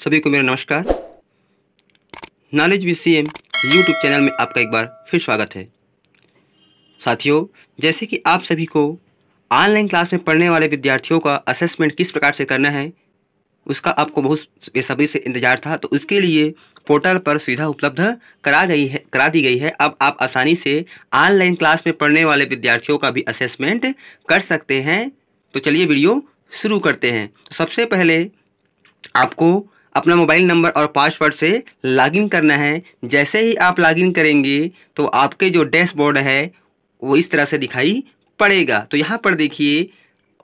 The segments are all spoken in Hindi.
सभी को मेरा नमस्कार knowledge V C M YouTube channel में आपका एक बार फिर स्वागत है साथियों जैसे कि आप सभी को ऑनलाइन क्लास में पढ़ने वाले विद्यार्थियों का असेसमेंट किस प्रकार से करना है उसका आपको बहुत बेसब्री से इंतजार था तो उसके लिए पोर्टल पर सुविधा उपलब्ध करा गई है करा दी गई है अब आप आसानी से ऑनलाइन क्लास में पढ़ने वाले विद्यार्थियों का भी असेसमेंट कर सकते हैं तो चलिए वीडियो शुरू करते हैं सबसे पहले आपको अपना मोबाइल नंबर और पासवर्ड से लॉगिन करना है जैसे ही आप लॉगिन करेंगे तो आपके जो डैशबोर्ड है वो इस तरह से दिखाई पड़ेगा तो यहाँ पर देखिए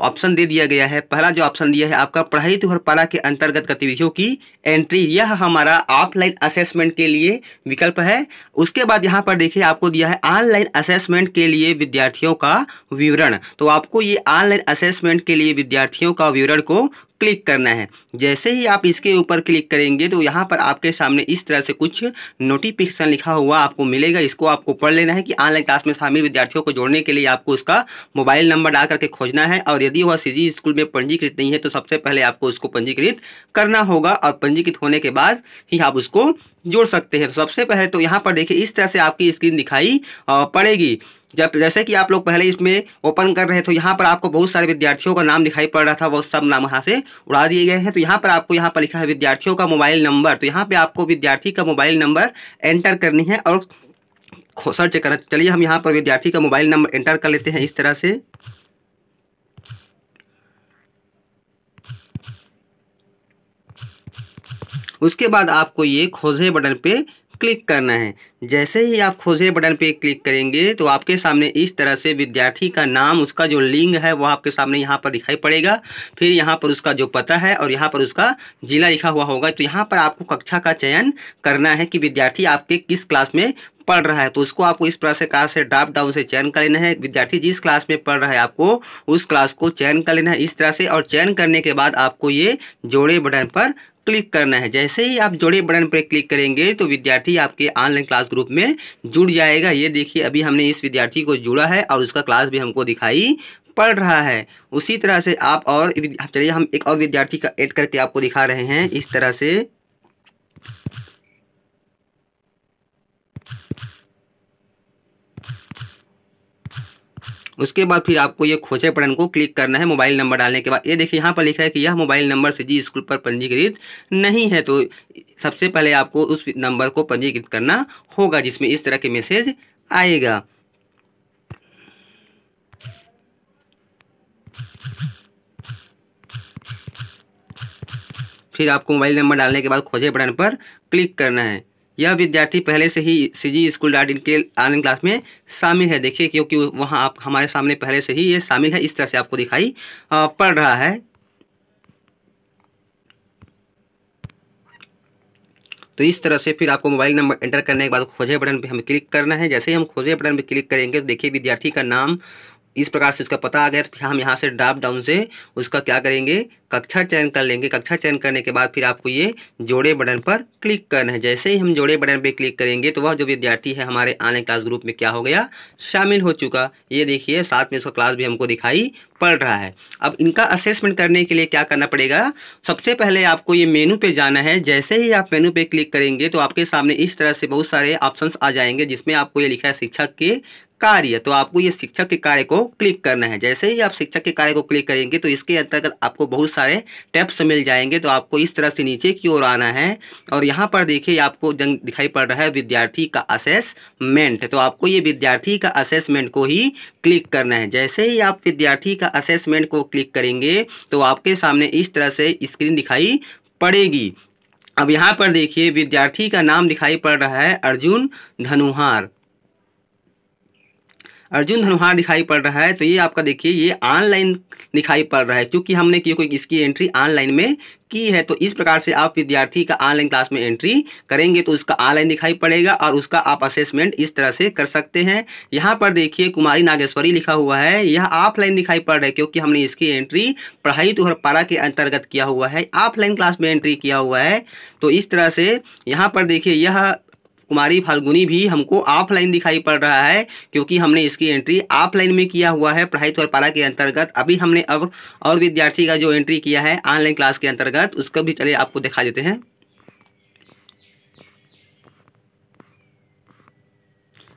ऑप्शन दे दिया गया है पहला जो ऑप्शन दिया है आपका पढ़ाई तुहर तो पारा के अंतर्गत गतिविधियों की एंट्री यह हमारा ऑफलाइन असेसमेंट के लिए विकल्प है उसके बाद यहाँ पर देखिए आपको दिया है ऑनलाइन असेसमेंट के लिए विद्यार्थियों का विवरण तो आपको ये ऑनलाइन असेसमेंट के लिए विद्यार्थियों का विवरण को क्लिक करना है जैसे ही आप इसके ऊपर क्लिक करेंगे तो यहाँ पर आपके सामने इस तरह से कुछ नोटिफिकेशन लिखा हुआ आपको मिलेगा इसको आपको पढ़ लेना है कि ऑनलाइन क्लास में शामिल विद्यार्थियों को जोड़ने के लिए आपको उसका मोबाइल नंबर डाल करके खोजना है और यदि वह सी स्कूल में पंजीकृत नहीं है तो सबसे पहले आपको उसको पंजीकृत करना होगा और पंजीकृत होने के बाद ही आप उसको जोड़ सकते हैं तो सबसे पहले तो यहाँ पर देखिए इस तरह से आपकी स्क्रीन दिखाई पड़ेगी जब जैसे कि आप लोग पहले इसमें ओपन कर रहे थे तो यहाँ पर आपको बहुत सारे विद्यार्थियों का नाम दिखाई पड़ रहा था वो सब नाम यहाँ से उड़ा दिए गए हैं तो यहाँ पर आपको यहाँ पर लिखा है विद्यार्थियों का मोबाइल नंबर तो यहाँ पर आपको विद्यार्थी का मोबाइल नंबर एंटर करनी है और सर्च करना चलिए हम यहाँ पर विद्यार्थी का मोबाइल नंबर एंटर कर लेते हैं इस तरह से उसके बाद आपको ये खोजे बटन पे क्लिक करना है जैसे ही आप खोजे बटन पे क्लिक करेंगे तो आपके सामने इस तरह से विद्यार्थी का नाम उसका जो लिंग है वो आपके सामने यहाँ पर दिखाई पड़ेगा फिर यहाँ पर उसका जो पता है और यहाँ पर उसका जिला लिखा हुआ होगा तो यहाँ पर आपको कक्षा का चयन करना है कि विद्यार्थी आपके किस क्लास में पढ़ रहा है तो उसको आपको इस प्रकार से कहा से ड्राप डाउन से चयन कर लेना है विद्यार्थी जिस क्लास में पढ़ रहा है आपको उस क्लास को चयन कर लेना है इस तरह से और चयन करने के बाद आपको ये जोड़े बटन पर क्लिक करना है जैसे ही आप जोड़े बटन पर क्लिक करेंगे तो विद्यार्थी आपके ऑनलाइन क्लास ग्रुप में जुड़ जाएगा ये देखिए अभी हमने इस विद्यार्थी को जुड़ा है और उसका क्लास भी हमको दिखाई पढ़ रहा है उसी तरह से आप और चलिए हम एक और विद्यार्थी का ऐड करके आपको दिखा रहे हैं इस तरह से उसके बाद फिर आपको ये खोजे बटन को क्लिक करना है मोबाइल नंबर डालने के बाद ये देखिए यहाँ पर लिखा है कि यह मोबाइल नंबर से जी स्कूल पर पंजीकृत नहीं है तो सबसे पहले आपको उस नंबर को पंजीकृत करना होगा जिसमें इस तरह के मैसेज आएगा फिर आपको मोबाइल नंबर डालने के बाद खोजे बटन पर क्लिक करना है यह विद्यार्थी पहले से ही सी जी स्कूल डॉट इन के ऑनलाइन क्लास में शामिल है देखिए क्योंकि वहाँ आप हमारे सामने पहले से ही ये शामिल है इस तरह से आपको दिखाई पड़ रहा है तो इस तरह से फिर आपको मोबाइल नंबर एंटर करने के बाद खोजे बटन पे हमें क्लिक करना है जैसे ही हम खोजे बटन पे क्लिक करेंगे तो देखिए विद्यार्थी का नाम इस प्रकार से उसका पता आ गया तो फिर हम यहाँ से ड्राप डाउन से उसका क्या करेंगे कक्षा चयन कर लेंगे कक्षा चयन करने के बाद फिर आपको ये जोड़े बटन पर क्लिक करना है जैसे ही हम जोड़े बटन पर क्लिक करेंगे तो वह जो विद्यार्थी है हमारे ऑनलाइन क्लास ग्रुप में क्या हो गया शामिल हो चुका ये देखिए साथ में उसका क्लास भी हमको दिखाई पड़ रहा है अब इनका असेसमेंट करने के लिए क्या करना पड़ेगा सबसे पहले आपको ये मेनू पे जाना है जैसे ही आप मेनू पे क्लिक करेंगे तो आपके सामने इस तरह से बहुत सारे ऑप्शंस आ जाएंगे जिसमें आपको ये लिखा है शिक्षक के कार्य तो आपको ये शिक्षक के कार्य को क्लिक करना है जैसे ही आप शिक्षक के कार्य को क्लिक करेंगे तो इसके अंतर्गत आपको बहुत सारे टैप्स मिल जाएंगे तो आपको इस तरह से नीचे की ओर आना है और यहाँ पर देखिए आपको जंग दिखाई पड़ रहा है विद्यार्थी का असेसमेंट तो आपको ये विद्यार्थी का असेसमेंट को ही क्लिक करना है जैसे ही आप विद्यार्थी का असेसमेंट को क्लिक करेंगे तो आपके सामने इस तरह से स्क्रीन दिखाई पड़ेगी अब यहाँ पर देखिए विद्यार्थी का नाम दिखाई पड़ रहा है अर्जुन धनुहार अर्जुन धनुहा दिखाई पड़ रहा है तो ये आपका देखिए ये ऑनलाइन दिखाई पड़ रहा है क्योंकि हमने की कोई इसकी एंट्री ऑनलाइन में की है तो इस प्रकार से आप विद्यार्थी का ऑनलाइन क्लास में एंट्री करेंगे तो उसका ऑनलाइन दिखाई पड़ेगा और उसका आप असेसमेंट इस तरह से कर सकते हैं यहाँ पर देखिए कुमारी नागेश्वरी लिखा हुआ है यह ऑफलाइन दिखाई पड़ रहा है क्योंकि हमने इसकी एंट्री पढ़ाई तुहर तो पारा के अंतर्गत किया हुआ है ऑफलाइन क्लास में एंट्री किया हुआ है तो इस तरह से यहाँ पर देखिए यह कुमारी फाल्गुनी भी हमको ऑफलाइन दिखाई पड़ रहा है क्योंकि हमने इसकी एंट्री ऑफलाइन में किया हुआ है पढ़ाई और पारा के अंतर्गत अभी हमने अब और विद्यार्थी का जो एंट्री किया है ऑनलाइन क्लास के अंतर्गत उसको भी चलिए आपको दिखा देते हैं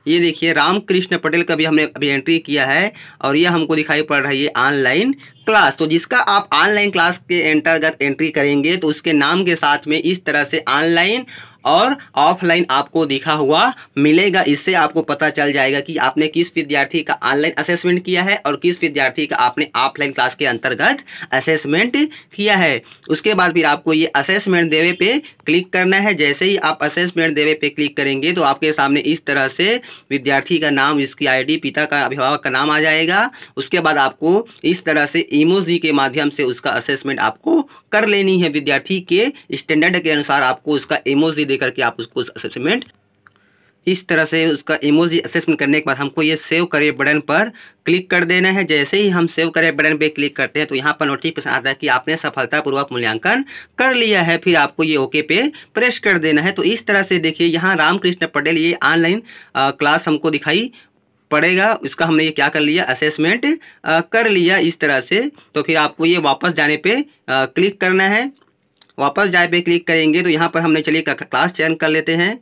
ये देखिए रामकृष्ण पटेल का भी हमने अभी एंट्री किया है और यह हमको दिखाई पड़ रहा है ये ऑनलाइन क्लास तो जिसका आप ऑनलाइन क्लास के अंतर्गत एंट्री करेंगे तो उसके नाम के साथ में इस तरह से ऑनलाइन और ऑफलाइन आपको दिखा हुआ मिलेगा इससे आपको पता चल जाएगा कि आपने किस विद्यार्थी का ऑनलाइन असेसमेंट किया है और किस विद्यार्थी का आपने ऑफलाइन क्लास के अंतर्गत असेसमेंट किया है उसके बाद फिर आपको ये असेसमेंट देवे पे क्लिक करना है जैसे ही आप असेसमेंट देवे पे क्लिक करेंगे तो आपके सामने इस तरह से विद्यार्थी का नाम इसकी आई पिता का अभिभावक का नाम आ जाएगा उसके बाद आपको इस तरह से इमोजी के माध्यम से उसका असेसमेंट आपको कर लेनी है विद्यार्थी के स्टैंडर्ड के अनुसार आपको उसका इमोजी देकर के आप उसको असेसमेंट इस तरह से उसका इमोजी असेसमेंट करने के बाद हमको ये सेव करे बटन पर क्लिक कर देना है जैसे ही हम सेव करे बटन पे क्लिक करते हैं तो यहाँ पर नोटिफिकेशन आता है कि आपने सफलतापूर्वक मूल्यांकन कर लिया है फिर आपको ये ओके पे प्रेस कर देना है तो इस तरह से देखिए यहाँ रामकृष्ण पटेल ये ऑनलाइन क्लास हमको दिखाई पड़ेगा उसका हमने ये क्या कर लिया असेसमेंट कर लिया इस तरह से तो फिर आपको ये वापस जाने पे क्लिक करना है वापस जाए पे क्लिक करेंगे तो यहाँ पर हमने चलिए क्लास चयन कर लेते हैं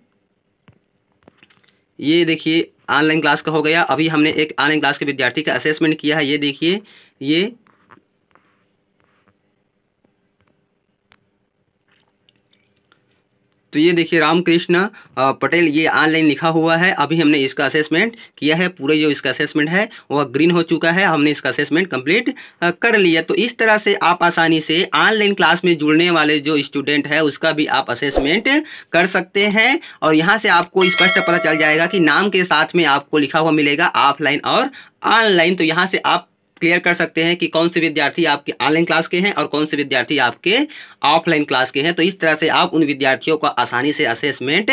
ये देखिए ऑनलाइन क्लास का हो गया अभी हमने एक ऑनलाइन क्लास के विद्यार्थी का असेसमेंट किया है ये देखिए ये तो ये देखिए रामकृष्ण पटेल ये ऑनलाइन लिखा हुआ है अभी हमने इसका असेसमेंट किया है पूरे जो इसका असेसमेंट है वह ग्रीन हो चुका है हमने इसका असेसमेंट कंप्लीट कर लिया तो इस तरह से आप आसानी से ऑनलाइन क्लास में जुड़ने वाले जो स्टूडेंट है उसका भी आप असेसमेंट कर सकते हैं और यहाँ से आपको स्पष्ट पता चल जाएगा कि नाम के साथ में आपको लिखा हुआ मिलेगा ऑफलाइन और ऑनलाइन तो यहाँ से आप क्लियर कर सकते हैं कि कौन से विद्यार्थी आपके ऑनलाइन क्लास के हैं और कौन से विद्यार्थी आपके ऑफलाइन क्लास के हैं तो इस तरह से आप उन विद्यार्थियों का आसानी से असेसमेंट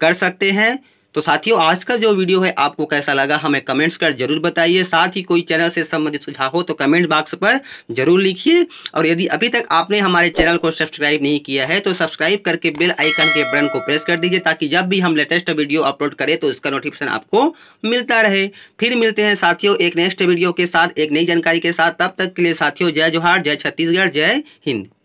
कर सकते हैं तो साथियों आज का जो वीडियो है आपको कैसा लगा हमें कमेंट्स कर जरूर बताइए साथ ही कोई चैनल से संबंधित सुझाव हो तो कमेंट बॉक्स पर जरूर लिखिए और यदि अभी तक आपने हमारे चैनल को सब्सक्राइब नहीं किया है तो सब्सक्राइब करके बेल आइकन के बटन को प्रेस कर दीजिए ताकि जब भी हम लेटेस्ट वीडियो अपलोड करें तो उसका नोटिफिकेशन आपको मिलता रहे फिर मिलते हैं साथियों एक नेक्स्ट वीडियो के साथ एक नई जानकारी के साथ तब तक के लिए साथियों जय जोहार जय छत्तीसगढ़ जय हिंद